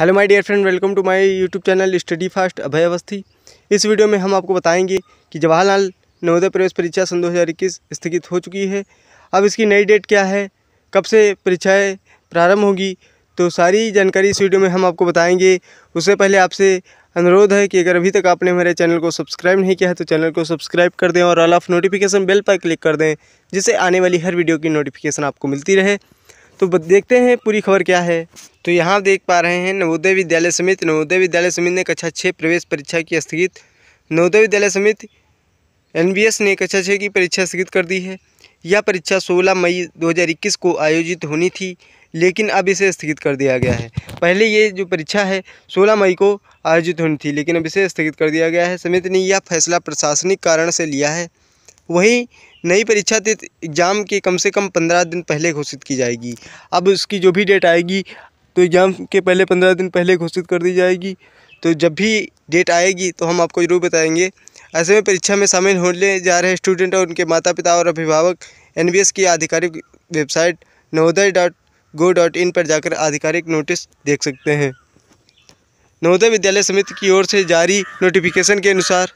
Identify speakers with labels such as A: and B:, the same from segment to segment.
A: hello my dear friend welcome to my YouTube channel study fast Abhay Awasthi इस video में हम आपको बताएंगे कि जवाहरलाल नवोदय प्रवेश परीक्षा सन दो स्थगित हो चुकी है अब इसकी नई डेट क्या है कब से परीक्षाएं प्रारंभ होगी तो सारी जानकारी इस वीडियो में हम आपको बताएंगे उससे पहले आपसे अनुरोध है कि अगर अभी तक आपने मेरे चैनल को सब्सक्राइब नहीं किया है तो चैनल को सब्सक्राइब कर दें और ऑल ऑफ नोटिफिकेशन बेल पर क्लिक कर दें जिससे आने वाली हर वीडियो की नोटिफिकेशन आपको मिलती रहे तो देखते हैं पूरी खबर क्या है तो यहाँ देख पा रहे हैं नवोदय विद्यालय समिति नवोदय विद्यालय समिति ने कक्षा छः प्रवेश परीक्षा की स्थगित नवोदय विद्यालय समिति एनबीएस ने कक्षा छः की परीक्षा स्थगित कर दी है यह परीक्षा 16 मई 2021 को आयोजित होनी थी लेकिन अब इसे स्थगित कर दिया गया है पहले ये जो परीक्षा है 16 मई को आयोजित होनी थी लेकिन अब इसे स्थगित कर दिया गया है समिति ने यह फैसला प्रशासनिक कारण से लिया है वहीं नई परीक्षा तिथि एग्ज़ाम के कम से कम पंद्रह दिन पहले घोषित की जाएगी अब उसकी जो भी डेट आएगी तो एग्ज़ाम के पहले पंद्रह दिन पहले घोषित कर दी जाएगी तो जब भी डेट आएगी तो हम आपको ज़रूर बताएंगे ऐसे में परीक्षा में शामिल होने जा रहे स्टूडेंट और उनके माता पिता और अभिभावक एन की आधिकारिक website Navodaya dot gov dot in पर जाकर आधिकारिक नोटिस देख सकते हैं नवोदय विद्यालय समिति की ओर से जारी नोटिफिकेशन के अनुसार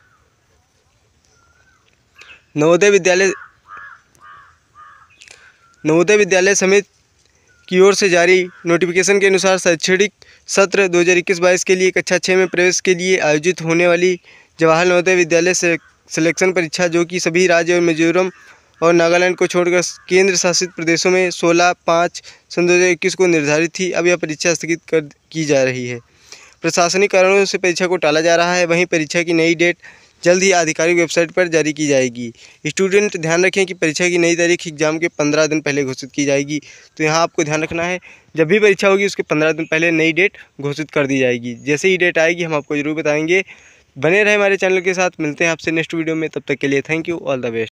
A: नवोदय विद्यालय नवोदय विद्यालय समिति की ओर से जारी नोटिफिकेशन के अनुसार शैक्षणिक सत्र 2021-22 के लिए कक्षा छः में प्रवेश के लिए आयोजित होने वाली जवाहर नवोदय विद्यालय से सिलेक्शन परीक्षा जो कि सभी राज्य और मिजोरम और नागालैंड को छोड़कर केंद्र शासित प्रदेशों में 16 पाँच सन दो को निर्धारित थी अब यह परीक्षा स्थगित कर की जा रही है प्रशासनिक कारणों से परीक्षा को टाला जा रहा है वहीं परीक्षा की नई डेट जल्द ही आधिकारिक वेबसाइट पर जारी की जाएगी स्टूडेंट ध्यान रखें कि परीक्षा की नई तारीख एग्जाम के पंद्रह दिन पहले घोषित की जाएगी तो यहाँ आपको ध्यान रखना है जब भी परीक्षा होगी उसके पंद्रह दिन पहले नई डेट घोषित कर दी जाएगी जैसे ही डेट आएगी हम आपको ज़रूर बताएंगे बने रहे हमारे चैनल के साथ मिलते हैं आपसे नेक्स्ट वीडियो में तब तक के लिए thank you all the best